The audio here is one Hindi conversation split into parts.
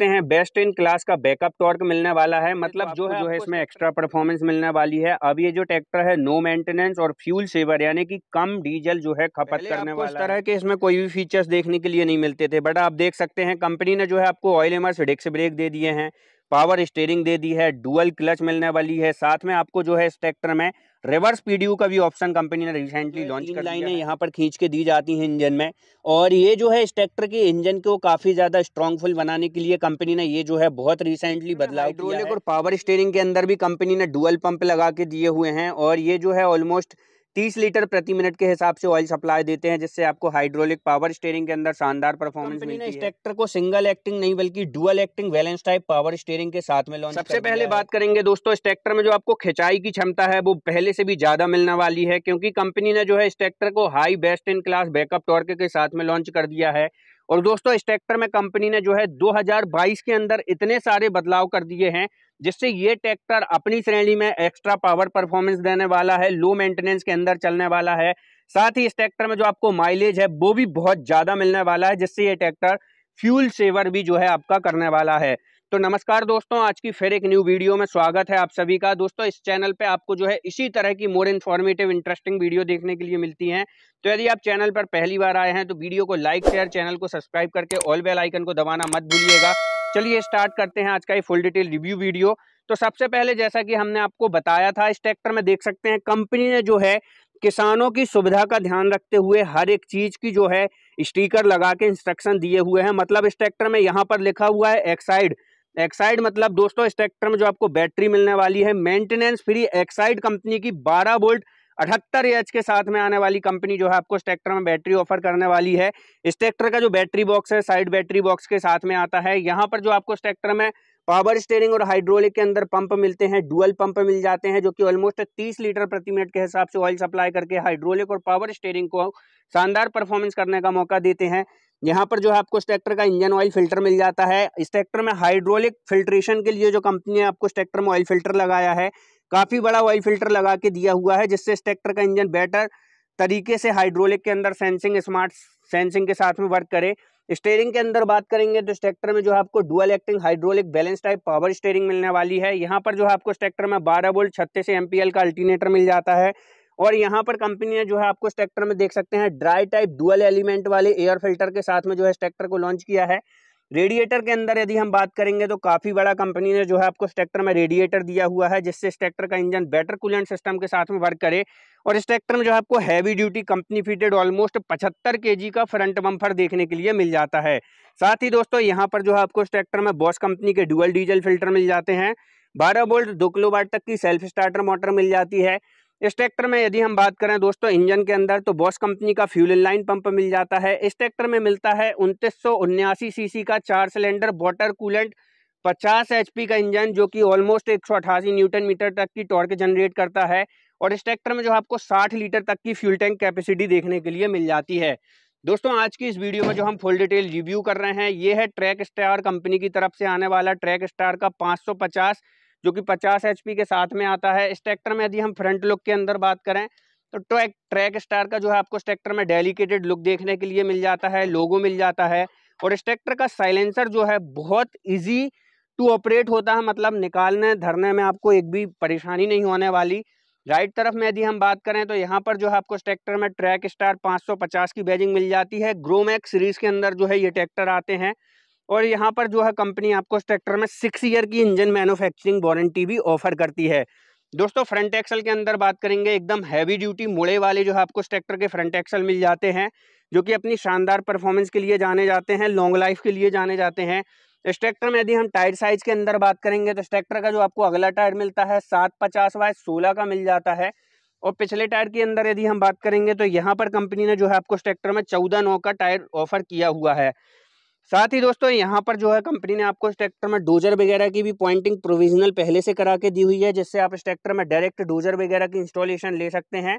सकते हैं बेस्ट इन क्लास का बैकअप टॉर्क मिलने वाला है मतलब जो जो है इसमें एक्स्ट्रा परफॉर्मेंस मिलने वाली है अब ये जो ट्रैक्टर है नो मेंटेनेंस और फ्यूल सेवर यानी कि कम डीजल जो है खपत करने वाला इस तरह के इसमें कोई भी फीचर्स देखने के लिए नहीं मिलते थे बट आप देख सकते हैं कंपनी ने जो है आपको ऑयल एमर्स डिस्क ब्रेक दे दिए हैं पावर स्टेयरिंग दे दी है डुअल क्लच मिलने वाली है साथ में आपको जो है इस ट्रैक्टर में रिवर्स पीडीयू का भी ऑप्शन कंपनी ने रिसेंटली लॉन्च कर है यहाँ पर खींच के दी जाती है इंजन में और ये जो है इस ट्रैक्टर के इंजन को काफ़ी ज़्यादा स्ट्रॉन्गफुल बनाने के लिए कंपनी ने ये जो है बहुत रिसेंटली हाँ, बदलाव है और पावर स्टेयरिंग के अंदर भी कंपनी ने डुअल पंप लगा के दिए हुए हैं और ये जो है ऑलमोस्ट तीस लीटर प्रति मिनट के हिसाब से ऑयल सप्लाई देते हैं जिससे आपको हाइड्रोलिक पावर स्टेयरिंग के अंदर शानदार परफॉर्मेंस मिलती है इस ट्रैक्टर को सिंगल एक्टिंग नहीं बल्कि dual acting balance type power steering के साथ में लॉन्च सबसे पहले बात करेंगे दोस्तों इस ट्रैक्टर में जो आपको खिंचाई की क्षमता है वो पहले से भी ज्यादा मिलने वाली है क्योंकि कंपनी ने जो है इस ट्रैक्टर को high best in class backup torque के साथ में लॉन्च कर दिया है और दोस्तों इस ट्रैक्टर में कंपनी ने जो है 2022 के अंदर इतने सारे बदलाव कर दिए हैं जिससे ये ट्रैक्टर अपनी श्रेणी में एक्स्ट्रा पावर परफॉर्मेंस देने वाला है लो मेंटेनेंस के अंदर चलने वाला है साथ ही इस ट्रैक्टर में जो आपको माइलेज है वो भी बहुत ज़्यादा मिलने वाला है जिससे ये ट्रैक्टर फ्यूल सेवर भी जो है आपका करने वाला है तो नमस्कार दोस्तों आज की फिर एक न्यू वीडियो में स्वागत है आप सभी का दोस्तों इस चैनल पे आपको जो है इसी तरह की मोर इन्फॉर्मेटिव इंटरेस्टिंग वीडियो देखने के लिए मिलती हैं तो यदि आप चैनल पर पहली बार आए हैं तो वीडियो को लाइक शेयर चैनल को सब्सक्राइब करके ऑल बेल आइकन को दबाना मत भूलिएगा चलिए स्टार्ट करते हैं आज का ये फुल डिटेल रिव्यू वीडियो तो सबसे पहले जैसा कि हमने आपको बताया था इस ट्रैक्टर में देख सकते हैं कंपनी ने जो है किसानों की सुविधा का ध्यान रखते हुए हर एक चीज़ की जो है स्टीकर लगा के इंस्ट्रक्शन दिए हुए हैं मतलब इस ट्रैक्टर में यहाँ पर लिखा हुआ है एक्साइड एक्साइड मतलब दोस्तों स्पेक्ट्रम में जो आपको बैटरी मिलने वाली है मेंटेनेंस फ्री एक्साइड कंपनी की बारह वोल्ट अठहत्तर एच के साथ में आने वाली कंपनी जो है आपको इस में बैटरी ऑफर करने वाली है स्टेक्टर का जो बैटरी बॉक्स है साइड बैटरी बॉक्स के साथ में आता है यहाँ पर जो आपको स्टेक्टर में पावर स्टेयरिंग और हाइड्रोलिक के अंदर पंप मिलते हैं डुअल पंप मिल जाते हैं जो कि ऑलमोस्ट 30 लीटर प्रति मिनट के हिसाब से ऑयल सप्लाई करके हाइड्रोलिक और पावर स्टेयरिंग को शानदार परफॉर्मेंस करने का मौका देते हैं यहाँ पर जो है आपको इस ट्रैक्टर का इंजन ऑयल फिल्टर मिल जाता है इस ट्रैक्टर में हाइड्रोलिक फिल्ट्रेशन के लिए जो कंपनी ने आपको इस ट्रैक्टर में ऑयल फिल्टर लगाया है काफ़ी बड़ा ऑयल फिल्टर लगा के दिया हुआ है जिससे इस ट्रैक्टर का इंजन बेटर तरीके से हाइड्रोलिक के अंदर सेंसिंग स्मार्ट सेंसिंग के साथ में वर्क करे स्टेयरिंग के अंदर बात करेंगे तो इस ट्रैक्टर में जो है आपको dual acting hydraulic balance type power steering मिलने वाली है यहाँ पर जो है आपको इस ट्रैक्टर में बारह बोल्ट छत्तीस एम का अल्टीनेटर मिल जाता है और यहाँ पर कंपनी ने जो है आपको इस ट्रैक्टर में देख सकते हैं ड्राई टाइप डुअल एलिमेंट वाले एयर फिल्टर के साथ में जो है इस ट्रैक्टर को लॉन्च किया है रेडिएटर के अंदर यदि हम बात करेंगे तो काफ़ी बड़ा कंपनी ने जो है आपको इस ट्रैक्टर में रेडिएटर दिया हुआ है जिससे इस ट्रैक्टर का इंजन बेटर कूलेंट सिस्टम के साथ में वर्क करे और इस ट्रैक्टर में जो है आपको heavy duty company fitted almost पचहत्तर के का फ्रंट बम्फर देखने के लिए मिल जाता है साथ ही दोस्तों यहाँ पर जो है आपको इस ट्रैक्टर में बॉस कंपनी के डुअल डीजल फिल्टर मिल जाते हैं बारह बोल्ट दो किलो वाट तक की सेल्फ स्टार्टर मोटर मिल जाती है इस ट्रैक्टर में यदि हम बात करें दोस्तों इंजन के अंदर तो बॉस कंपनी का फ्यूल इनलाइन पंप मिल जाता है इस ट्रैक्टर में मिलता है उनतीस सीसी का चार सिलेंडर वाटर कूलेंट 50 एचपी का इंजन जो कि ऑलमोस्ट एक न्यूटन मीटर तक की टॉर्क जनरेट करता है और इस ट्रैक्टर में जो आपको 60 लीटर तक की फ्यूल टैंक कैपेसिटी देखने के लिए मिल जाती है दोस्तों आज की इस वीडियो में जो हम फुल डिटेल रिव्यू कर रहे हैं ये है ट्रैक स्टार कंपनी की तरफ से आने वाला ट्रैक स्टार का पाँच जो कि 50 एच के साथ में आता है इस ट्रैक्टर में यदि हम फ्रंट लुक के अंदर बात करें तो ट्रैक ट्रैक स्टार का जो है आपको इस ट्रैक्टर में डेलीकेटेड लुक देखने के लिए मिल जाता है लोगो मिल जाता है और इस ट्रैक्टर का साइलेंसर जो है बहुत ईजी टू ऑपरेट होता है मतलब निकालने धरने में आपको एक भी परेशानी नहीं होने वाली राइट तरफ में यदि हम बात करें तो यहाँ पर जो है आपको ट्रैक्टर में ट्रैक स्टार 550 की बैजिंग मिल जाती है ग्रोमैक सीरीज़ के अंदर जो है ये ट्रैक्टर आते हैं और यहाँ पर जो है कंपनी आपको इस ट्रैक्टर में सिक्स ईयर की इंजन मैन्युफैक्चरिंग वारंटी भी ऑफर करती है दोस्तों फ्रंट एक्सल के अंदर बात करेंगे एकदम हैवी ड्यूटी मुड़े वाले जो है आपको इस ट्रैक्टर के फ्रंट एक्सल मिल जाते हैं जो कि अपनी शानदार परफॉर्मेंस के लिए जाने जाते हैं लॉन्ग लाइफ के लिए जाने जाते हैं इस ट्रैक्टर में यदि हम टायर साइज के अंदर बात करेंगे तो इस ट्रैक्टर का जो आपको अगला टायर मिलता है सात पचास बाय सोलह का मिल जाता है और पिछले टायर के अंदर यदि हम बात करेंगे तो यहाँ पर कंपनी ने जो है आपको इस ट्रैक्टर में चौदह नौ का टायर ऑफर किया हुआ है साथ ही दोस्तों यहाँ पर जो है कंपनी ने आपको इस ट्रैक्टर में डोजर वगैरह की भी पॉइंटिंग प्रोविजनल पहले से करा के दी हुई है जिससे आप इस ट्रैक्टर में डायरेक्ट डोजर वगैरह की इंस्टॉलेशन ले सकते हैं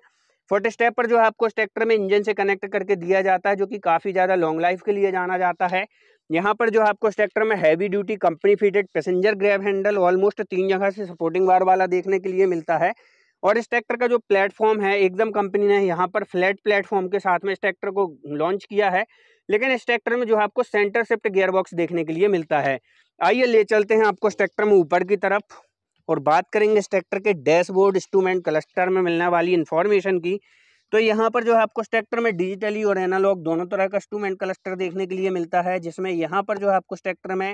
फोर्ट स्टेप पर जो है आपको इस ट्रैक्टर में इंजन से कनेक्ट करके दिया जाता है जो कि काफ़ी ज़्यादा लॉन्ग लाइफ के लिए जाना जाता है यहाँ पर जो है आपको इस ट्रैक्टर में heavy duty company fitted passenger grab handle almost तीन जगह से सपोर्टिंग बार वाला देखने के लिए मिलता है और इस ट्रैक्टर का जो प्लेटफॉर्म है एकदम कंपनी ने यहाँ पर फ्लैट प्लेटफॉर्म के साथ में इस ट्रैक्टर को लॉन्च किया है लेकिन इस ट्रैक्टर में जो है आपको सेंटर शिफ्ट गियर बॉक्स देखने के लिए मिलता है आइए ले चलते हैं आपको इस ट्रैक्टर में ऊपर की तरफ और बात करेंगे इस ट्रैक्टर के डैशबोर्ड इंस्ट्रूमेंट क्लस्टर में मिलने वाली इन्फॉर्मेशन की तो यहाँ पर जो है आपको ट्रैक्टर में डिजिटली और एनालॉग दोनों तरह का इंस्ट्रूमेंट क्लस्टर देखने के लिए मिलता है जिसमें यहाँ पर जो है आपको ट्रैक्टर में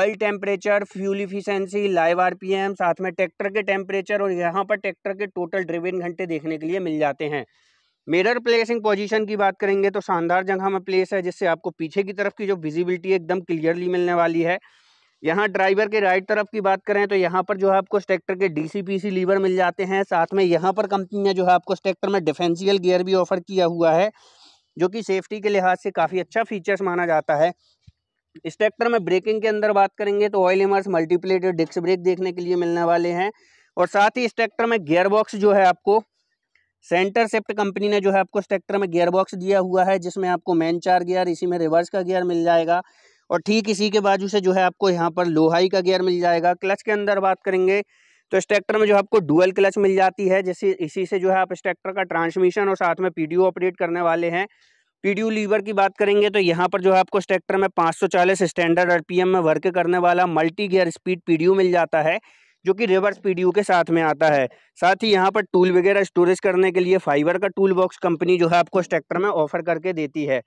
oil temperature fuel efficiency live RPM साथ में ट्रैक्टर के टेम्परेचर और यहाँ पर ट्रैक्टर के टोटल ड्रिविन घंटे देखने के लिए मिल जाते हैं मिरर प्लेसिंग पोजीशन की बात करेंगे तो शानदार जगह में प्लेस है जिससे आपको पीछे की तरफ की जो विजिबिलिटी एकदम क्लियरली मिलने वाली है यहाँ ड्राइवर के राइट तरफ की बात करें तो यहाँ पर जो है आपको ट्रैक्टर के डीसीपीसी लीवर मिल जाते हैं साथ में यहाँ पर कंपनी ने जो है आपको ट्रैक्टर में डिफेंशियल गियर भी ऑफर किया हुआ है जो कि सेफ्टी के लिहाज से काफ़ी अच्छा फीचर्स माना जाता है इस ट्रैक्टर में ब्रेकिंग के अंदर बात करेंगे तो oil immersed multiplated disc brake देखने के लिए मिलने वाले हैं और साथ ही इस ट्रैक्टर में गियर बॉक्स जो है आपको सेंटर सेप्ट कंपनी ने जो है आपको ट्रैक्टर में गियर बॉक्स दिया हुआ है जिसमें आपको मैन चार गियर इसी में रिवर्स का गियर मिल जाएगा और ठीक इसी के बाजू से जो है आपको यहाँ पर लोहाई का गियर मिल जाएगा क्लच के अंदर बात करेंगे तो इस ट्रैक्टर में जो आपको डुअल क्लच मिल जाती है जैसे इसी से जो है आप इस ट्रैक्टर का ट्रांसमिशन और साथ में पीडीओ ऑपरेट करने वाले हैं पीडीओ लीवर की बात करेंगे तो यहाँ पर जो है आपको इस ट्रैक्टर में 540 स्टैंडर्ड आरपीएम में वर्क करने वाला मल्टी गियर स्पीड पीडीओ मिल जाता है जो कि रिवर्स पी के साथ में आता है साथ ही यहाँ पर टूल वगैरह स्टोरेज करने के लिए फाइबर का टूल बॉक्स कंपनी जो है आपको इस ट्रैक्टर में ऑफर करके देती है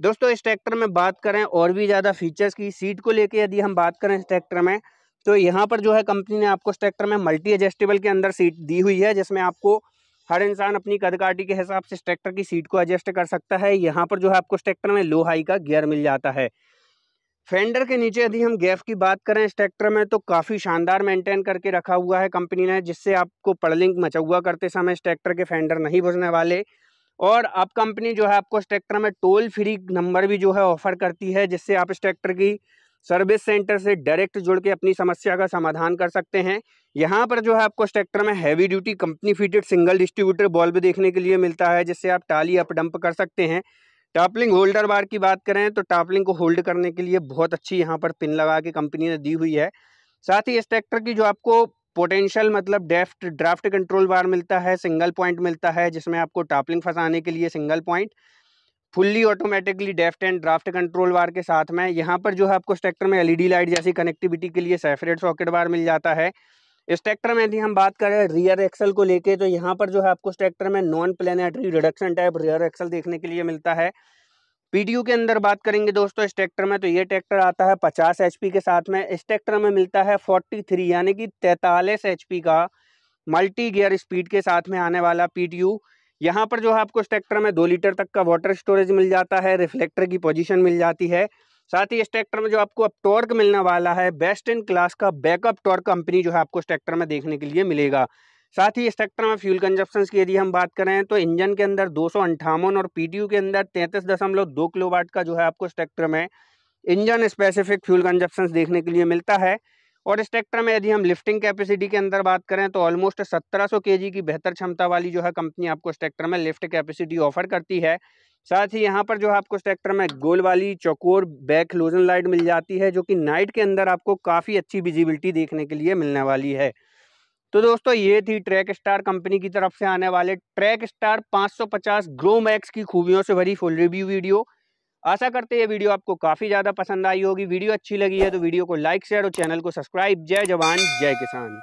दोस्तों इस ट्रैक्टर में बात करें और भी ज़्यादा फीचर्स की सीट को लेकर यदि हम बात करें इस ट्रैक्टर में तो यहाँ पर जो है कंपनी ने आपको इस ट्रैक्टर में मल्टी एडजस्टेबल के अंदर सीट दी हुई है जिसमें आपको हर इंसान अपनी कदकाठी के हिसाब से ट्रैक्टर की सीट को एडजस्ट कर सकता है यहाँ पर जो है आपको ट्रैक्टर में लो हाई का गियर मिल जाता है फेंडर के नीचे यदि हम गैफ़ की बात करें इस ट्रैक्टर में तो काफ़ी शानदार मेंटेन करके रखा हुआ है कंपनी ने जिससे आपको पड़लिंग मचौआ करते समय इस ट्रैक्टर के फेंडर नहीं भुजने वाले और अब कंपनी जो है आपको इस ट्रैक्टर में टोल फ्री नंबर भी जो है ऑफ़र करती है जिससे आप इस ट्रैक्टर की सर्विस सेंटर से डायरेक्ट जुड़ के अपनी समस्या का समाधान कर सकते हैं यहाँ पर जो है आपको इस ट्रैक्टर में heavy duty company fitted single distributor बॉल्ब देखने के लिए मिलता है जिससे आप टाली अप डंप कर सकते हैं टापलिंग होल्डर बार की बात करें तो टापलिंग को होल्ड करने के लिए बहुत अच्छी यहाँ पर पिन लगा के कंपनी ने दी हुई है साथ ही इस ट्रैक्टर की जो आपको पोटेंशियल मतलब डेफ्ट ड्राफ्ट कंट्रोल बार मिलता है सिंगल पॉइंट मिलता है जिसमें आपको टापलिंग फंसाने के लिए single point fully automatically depth and draft control bar के साथ में यहाँ पर जो है आपको इस ट्रैक्टर में एलईडी लाइट जैसी कनेक्टिविटी के लिए सेफरेट सॉकेट बार मिल जाता है इस ट्रैक्टर में यदि हम बात करें रियर एक्सल को लेके तो यहाँ पर जो है आपको ट्रैक्टर में non planetary reduction type rear axle देखने के लिए मिलता है पीटीयू के अंदर बात करेंगे दोस्तों इस ट्रैक्टर में तो ये ट्रैक्टर आता है 50 एचपी के साथ में इस ट्रैक्टर में मिलता है 43 यानी कि 43 एचपी का मल्टी गियर स्पीड के साथ में आने वाला पीटीयू यहाँ पर जो है आपको इस ट्रैक्टर में दो लीटर तक का वाटर स्टोरेज मिल जाता है रिफ्लेक्टर की पोजीशन मिल जाती है साथ ही इस ट्रैक्टर में जो आपको अब टॉर्क मिलने वाला है बेस्ट इन क्लास का बैकअप टॉर्क कंपनी जो है आपको इस ट्रैक्टर में देखने के लिए मिलेगा साथ ही इस ट्रैक्टर में फ्यूल कंजप्शन की यदि हम बात करें तो इंजन के अंदर दो और पी के अंदर तैंतीस दशमलव दो वाट का जो है आपको इस ट्रैक्टर में इंजन स्पेसिफिक फ्यूल कंजप्शन देखने के लिए मिलता है और इस ट्रैक्टर में यदि हम लिफ्टिंग कैपेसिटी के अंदर बात करें तो ऑलमोस्ट 1700 केजी की बेहतर क्षमता वाली जो है कंपनी आपको इस ट्रैक्टर में लिफ्ट कैपेसिटी ऑफर करती है साथ ही यहाँ पर जो आपको इस में गोल वाली चौकोर बैक लोजन लाइट मिल जाती है जो कि नाइट के अंदर आपको काफ़ी अच्छी विजिबिलिटी देखने के लिए मिलने वाली है तो दोस्तों ये थी ट्रैक स्टार कंपनी की तरफ से आने वाले ट्रैक स्टार 550 ग्रो मैक्स की खूबियों से भरी फुल रिव्यू वीडियो आशा करते हैं ये वीडियो आपको काफ़ी ज़्यादा पसंद आई होगी वीडियो अच्छी लगी है तो वीडियो को लाइक शेयर और चैनल को सब्सक्राइब जय जवान जय किसान